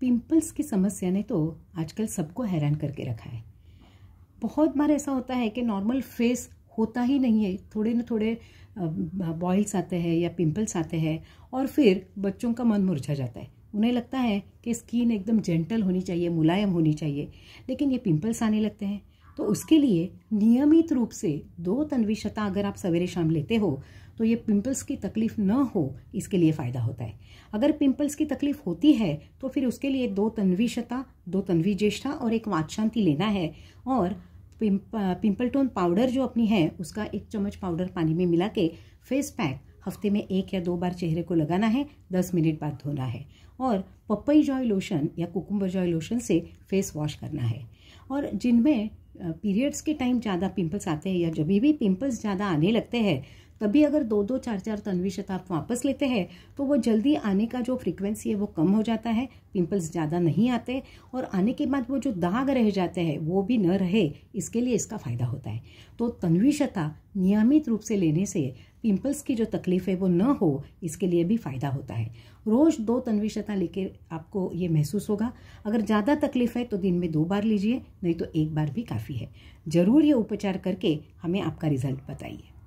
pimples की समस्या ने तो आजकल सबको हैरान करके रखा है बहुत बार ऐसा होता है कि नॉर्मल फेस होता ही नहीं है थोड़े न थोड़े बॉइल्स आते हैं या पिंपल्स आते हैं और फिर बच्चों का मन मुरझा जाता है उन्हें लगता है कि स्किन एकदम जेंटल होनी चाहिए मुलायम होनी चाहिए लेकिन ये पिंपल्स आने लगते हैं तो उसके लिए नियमित रूप से दो तन्वी शता अगर आप सवेरे शाम लेते हो तो ये पिंपल्स की तकलीफ न हो इसके लिए फ़ायदा होता है अगर पिंपल्स की तकलीफ होती है तो फिर उसके लिए दो तन्वी शता दो तन्वी ज्येष्ठा और एक वात शांति लेना है और पिंप, पिंपल टोन पाउडर जो अपनी है उसका एक चम्मच पाउडर पानी में मिला के फेस पैक हफ्ते में एक या दो बार चेहरे को लगाना है दस मिनट बाद धोना है और पपई जॉय लोशन या कुकुम्बर जॉय लोशन से फेस वॉश करना है और जिनमें पीरियड्स के टाइम ज़्यादा पिंपल्स आते हैं या जब भी पिंपल्स ज़्यादा आने लगते हैं तभी अगर दो दो चार चार तन्वी शताब वापस लेते हैं तो वो जल्दी आने का जो फ्रीक्वेंसी है वो कम हो जाता है पिंपल्स ज़्यादा नहीं आते और आने के बाद वो जो दाग रह जाते हैं वो भी न रहे इसके लिए इसका फ़ायदा होता है तो तन्वी शता नियमित रूप से लेने से पिंपल्स की जो तकलीफ है वो न हो इसके लिए भी फ़ायदा होता है रोज़ दो शता लेके आपको ये महसूस होगा अगर ज़्यादा तकलीफ है तो दिन में दो बार लीजिए नहीं तो एक बार भी काफ़ी है ज़रूर ये उपचार करके हमें आपका रिजल्ट बताइए